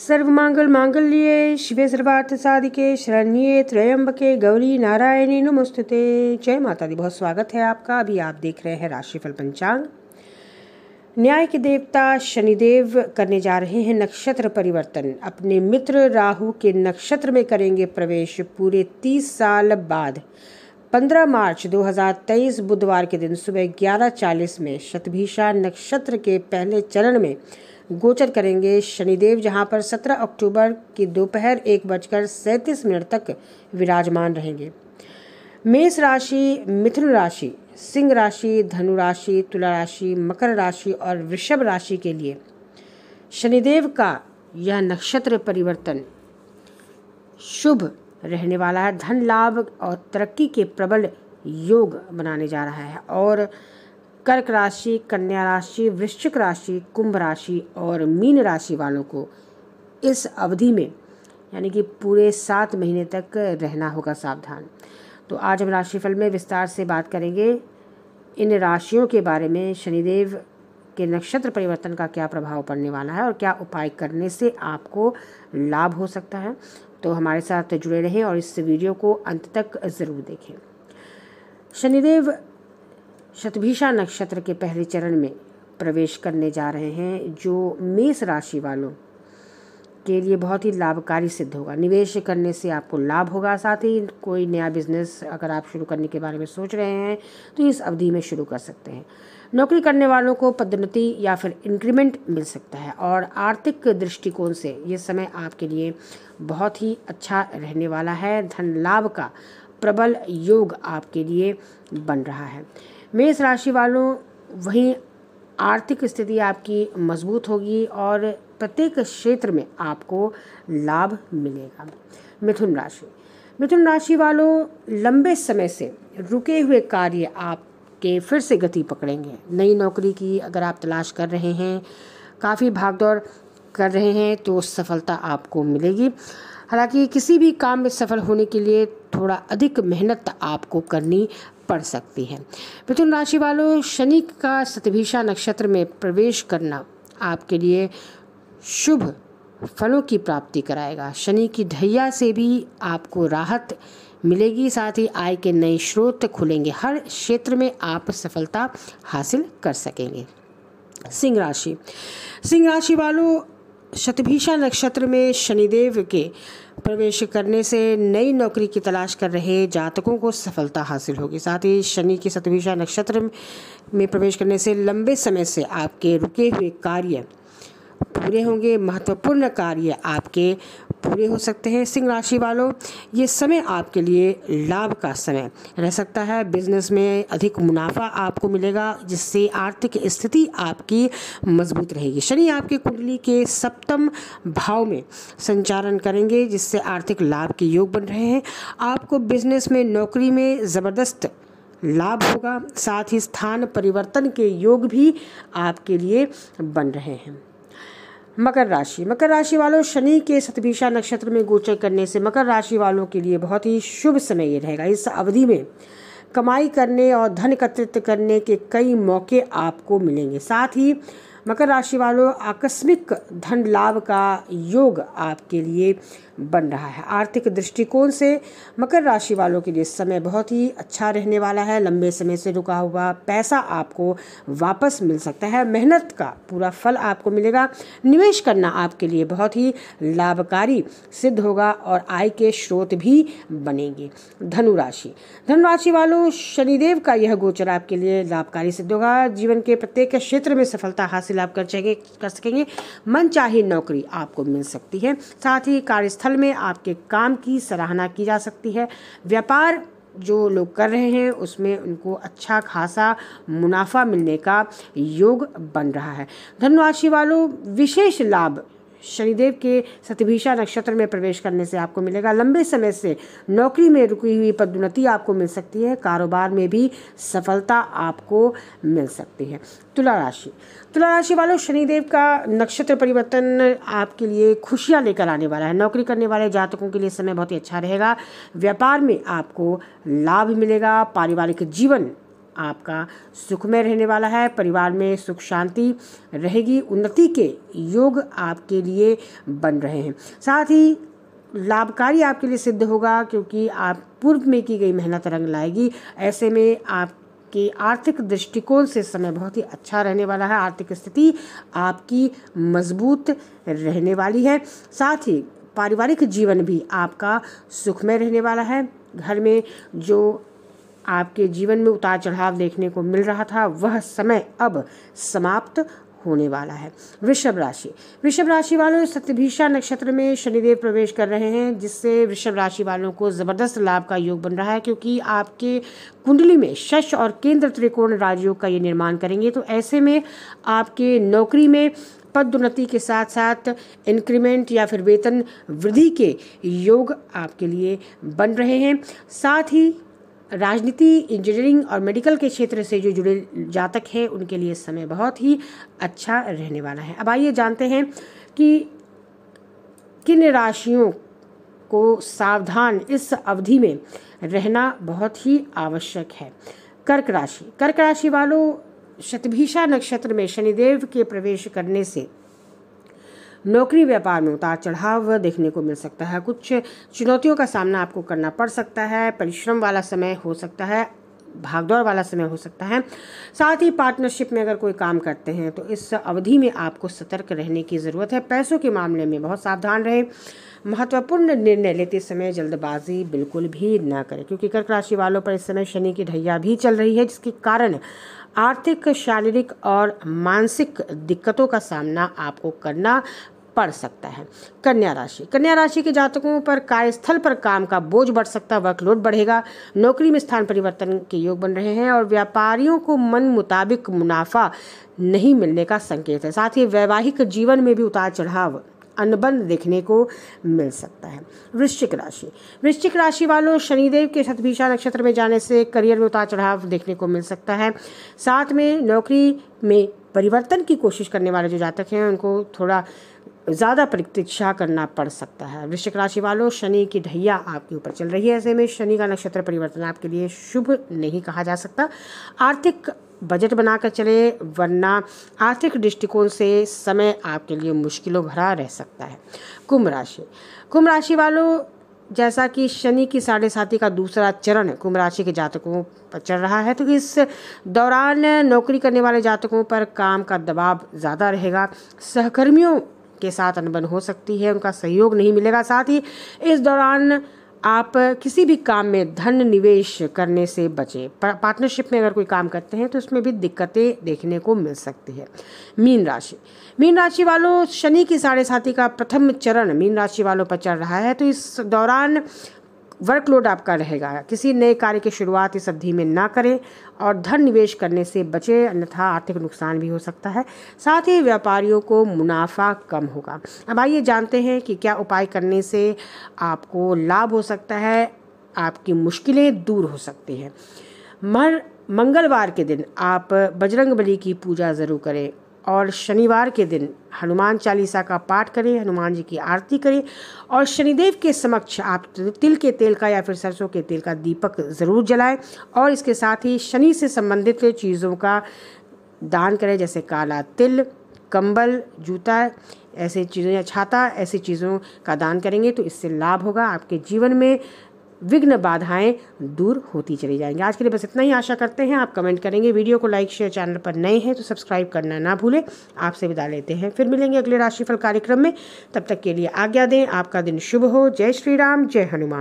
सर्व सर्वमांगल मांगल्य शिवे सर्वार्थ साधिके शरण्ये त्रयंबके गौरी नारायणी नमस्ते जय माता दी बहुत स्वागत है आपका अभी आप देख रहे हैं राशिफल पंचांग न्याय के देवता शनिदेव करने जा रहे हैं नक्षत्र परिवर्तन अपने मित्र राहु के नक्षत्र में करेंगे प्रवेश पूरे तीस साल बाद 15 मार्च 2023 बुधवार के दिन सुबह ग्यारह में शतभिषा नक्षत्र के पहले चरण में गोचर करेंगे शनिदेव जहां पर 17 अक्टूबर की दोपहर एक बजकर सैंतीस मिनट तक विराजमान रहेंगे मेष राशि मिथुन राशि सिंह राशि धनु राशि तुला राशि मकर राशि और वृषभ राशि के लिए शनिदेव का यह नक्षत्र परिवर्तन शुभ रहने वाला है धन लाभ और तरक्की के प्रबल योग बनाने जा रहा है और कर्क राशि कन्या राशि वृश्चिक राशि कुंभ राशि और मीन राशि वालों को इस अवधि में यानी कि पूरे सात महीने तक रहना होगा सावधान तो आज हम राशिफल में विस्तार से बात करेंगे इन राशियों के बारे में शनिदेव के नक्षत्र परिवर्तन का क्या प्रभाव पड़ने वाला है और क्या उपाय करने से आपको लाभ हो सकता है तो हमारे साथ जुड़े रहें और इस वीडियो को अंत तक ज़रूर देखें शनिदेव शतभिषा नक्षत्र के पहले चरण में प्रवेश करने जा रहे हैं जो मेष राशि वालों के लिए बहुत ही लाभकारी सिद्ध होगा निवेश करने से आपको लाभ होगा साथ ही कोई नया बिजनेस अगर आप शुरू करने के बारे में सोच रहे हैं तो इस अवधि में शुरू कर सकते हैं नौकरी करने वालों को पदोन्नति या फिर इंक्रीमेंट मिल सकता है और आर्थिक दृष्टिकोण से ये समय आपके लिए बहुत ही अच्छा रहने वाला है धन लाभ का प्रबल योग आपके लिए बन रहा है मेष राशि वालों वहीं आर्थिक स्थिति आपकी मजबूत होगी और प्रत्येक क्षेत्र में आपको लाभ मिलेगा मिथुन राशि मिथुन राशि वालों लंबे समय से रुके हुए कार्य आपके फिर से गति पकड़ेंगे नई नौकरी की अगर आप तलाश कर रहे हैं काफ़ी भागदौड़ कर रहे हैं तो सफलता आपको मिलेगी हालांकि किसी भी काम में सफल होने के लिए थोड़ा अधिक मेहनत आपको करनी पड़ सकती है मिथुन राशि वालों शनि का सतभिषा नक्षत्र में प्रवेश करना आपके लिए शुभ फलों की प्राप्ति कराएगा शनि की ढैया से भी आपको राहत मिलेगी साथ ही आय के नए स्रोत खुलेंगे हर क्षेत्र में आप सफलता हासिल कर सकेंगे सिंह राशि सिंह राशि वालों शतभिषा नक्षत्र में शनिदेव के प्रवेश करने से नई नौकरी की तलाश कर रहे जातकों को सफलता हासिल होगी साथ ही शनि की शतभीषा नक्षत्र में प्रवेश करने से लंबे समय से आपके रुके हुए कार्य पूरे होंगे महत्वपूर्ण कार्य आपके पूरे हो सकते हैं सिंह राशि वालों ये समय आपके लिए लाभ का समय रह सकता है बिजनेस में अधिक मुनाफा आपको मिलेगा जिससे आर्थिक स्थिति आपकी मजबूत रहेगी शनि आपके कुंडली के सप्तम भाव में संचालन करेंगे जिससे आर्थिक लाभ के योग बन रहे हैं आपको बिजनेस में नौकरी में ज़बरदस्त लाभ होगा साथ ही स्थान परिवर्तन के योग भी आपके लिए बन रहे हैं मकर राशि मकर राशि वालों शनि के सतभिषा नक्षत्र में गोचर करने से मकर राशि वालों के लिए बहुत ही शुभ समय ये रहेगा इस अवधि में कमाई करने और धन एकत्रित करने के कई मौके आपको मिलेंगे साथ ही मकर राशि वालों आकस्मिक धन लाभ का योग आपके लिए बन रहा है आर्थिक दृष्टिकोण से मकर राशि वालों के लिए समय बहुत ही अच्छा रहने वाला है लंबे समय से रुका हुआ पैसा आपको वापस मिल सकता है मेहनत का पूरा फल आपको मिलेगा निवेश करना आपके लिए बहुत ही लाभकारी सिद्ध होगा और आय के स्रोत भी बनेंगे धनुराशि धनुराशि वालों शनिदेव का यह गोचर आपके लिए लाभकारी सिद्ध होगा जीवन के प्रत्येक क्षेत्र में सफलता हासिल हासिल लाभ कर सकेंगे कर सकेंगे मन चाहे नौकरी आपको मिल सकती है साथ ही कार्यस्थल में आपके काम की सराहना की जा सकती है व्यापार जो लोग कर रहे हैं उसमें उनको अच्छा खासा मुनाफा मिलने का योग बन रहा है धनुराशि वालों विशेष लाभ शनिदेव के सतभिषा नक्षत्र में प्रवेश करने से आपको मिलेगा लंबे समय से नौकरी में रुकी हुई पदोन्नति आपको मिल सकती है कारोबार में भी सफलता आपको मिल सकती है तुला राशि तुला राशि वालों शनिदेव का नक्षत्र परिवर्तन आपके लिए खुशियां लेकर आने वाला है नौकरी करने वाले जातकों के लिए समय बहुत ही अच्छा रहेगा व्यापार में आपको लाभ मिलेगा पारिवारिक जीवन आपका सुखमय रहने वाला है परिवार में सुख शांति रहेगी उन्नति के योग आपके लिए बन रहे हैं साथ ही लाभकारी आपके लिए सिद्ध होगा क्योंकि आप पूर्व में की गई मेहनत रंग लाएगी ऐसे में आप कि आर्थिक दृष्टिकोण से समय बहुत ही अच्छा रहने वाला है आर्थिक स्थिति आपकी मजबूत रहने वाली है साथ ही पारिवारिक जीवन भी आपका सुखमय रहने वाला है घर में जो आपके जीवन में उतार चढ़ाव देखने को मिल रहा था वह समय अब समाप्त होने वाला है वृषभ राशि वृषभ राशि वालों सत्यभीषा नक्षत्र में शनिदेव प्रवेश कर रहे हैं जिससे वृषभ राशि वालों को ज़बरदस्त लाभ का योग बन रहा है क्योंकि आपके कुंडली में शश और केंद्र त्रिकोण राजयोग का ये निर्माण करेंगे तो ऐसे में आपके नौकरी में पदोन्नति के साथ साथ इंक्रीमेंट या फिर वेतन वृद्धि के योग आपके लिए बन रहे हैं साथ ही राजनीति इंजीनियरिंग और मेडिकल के क्षेत्र से जो जुड़े जातक हैं उनके लिए समय बहुत ही अच्छा रहने वाला है अब आइए जानते हैं कि किन राशियों को सावधान इस अवधि में रहना बहुत ही आवश्यक है कर्क राशि कर्क राशि वालों शतभिषा नक्षत्र में शनिदेव के प्रवेश करने से नौकरी व्यापार में उतार चढ़ाव देखने को मिल सकता है कुछ चुनौतियों का सामना आपको करना पड़ सकता है परिश्रम वाला समय हो सकता है भागदौड़ वाला समय हो सकता है साथ ही पार्टनरशिप में अगर कोई काम करते हैं तो इस अवधि में आपको सतर्क रहने की ज़रूरत है पैसों के मामले में बहुत सावधान रहें महत्वपूर्ण निर्णय लेते समय जल्दबाजी बिल्कुल भी ना करें क्योंकि कर्क राशि वालों पर इस समय शनि की ढैया भी चल रही है जिसके कारण आर्थिक शारीरिक और मानसिक दिक्कतों का सामना आपको करना पड़ सकता है कन्या राशि कन्या राशि के जातकों पर कार्यस्थल पर काम का बोझ बढ़ सकता है वर्कलोड बढ़ेगा नौकरी में स्थान परिवर्तन के योग बन रहे हैं और व्यापारियों को मन मुताबिक मुनाफा नहीं मिलने का संकेत है साथ ही वैवाहिक जीवन में भी उतार चढ़ाव अनबन देखने को मिल सकता है वृश्चिक राशि वृश्चिक राशि वालों शनिदेव के सतभिषा नक्षत्र में जाने से करियर में उतार चढ़ाव देखने को मिल सकता है साथ में नौकरी में परिवर्तन की कोशिश करने वाले जो जातक हैं उनको थोड़ा ज़्यादा प्रतीक्षा करना पड़ सकता है वृश्चिक राशि वालों शनि की ढैया आपके ऊपर चल रही है ऐसे में शनि का नक्षत्र परिवर्तन आपके लिए शुभ नहीं कहा जा सकता आर्थिक बजट बनाकर चले वरना आर्थिक दृष्टिकोण से समय आपके लिए मुश्किलों भरा रह सकता है कुंभ राशि कुंभ राशि वालों जैसा कि शनि की साढ़े साथी का दूसरा चरण कुंभ राशि के जातकों पर चल रहा है तो इस दौरान नौकरी करने वाले जातकों पर काम का दबाव ज़्यादा रहेगा सहकर्मियों के साथ अनबन हो सकती है उनका सहयोग नहीं मिलेगा साथ ही इस दौरान आप किसी भी काम में धन निवेश करने से बचें पार्टनरशिप में अगर कोई काम करते हैं तो उसमें भी दिक्कतें देखने को मिल सकती है मीन राशि मीन राशि वालों शनि की साढ़े साथी का प्रथम चरण मीन राशि वालों पर चल रहा है तो इस दौरान वर्कलोड आपका रहेगा किसी नए कार्य की शुरुआत इस अवधि में ना करें और धन निवेश करने से बचें अन्यथा आर्थिक नुकसान भी हो सकता है साथ ही व्यापारियों को मुनाफा कम होगा अब आइए जानते हैं कि क्या उपाय करने से आपको लाभ हो सकता है आपकी मुश्किलें दूर हो सकती हैं मर मंगलवार के दिन आप बजरंग बली की पूजा ज़रूर करें और शनिवार के दिन हनुमान चालीसा का पाठ करें हनुमान जी की आरती करें और शनिदेव के समक्ष आप तिल के तेल का या फिर सरसों के तेल का दीपक ज़रूर जलाएं और इसके साथ ही शनि से संबंधित चीज़ों का दान करें जैसे काला तिल कंबल जूता ऐसे चीज़ों या छाता ऐसी चीज़ों का दान करेंगे तो इससे लाभ होगा आपके जीवन में विघ्न बाधाएं दूर होती चली जाएंगी आज के लिए बस इतना ही आशा करते हैं आप कमेंट करेंगे वीडियो को लाइक शेयर चैनल पर नए हैं तो सब्सक्राइब करना ना भूलें आपसे विदा लेते हैं फिर मिलेंगे अगले राशिफल कार्यक्रम में तब तक के लिए आज्ञा दें आपका दिन शुभ हो जय श्री राम जय हनुमान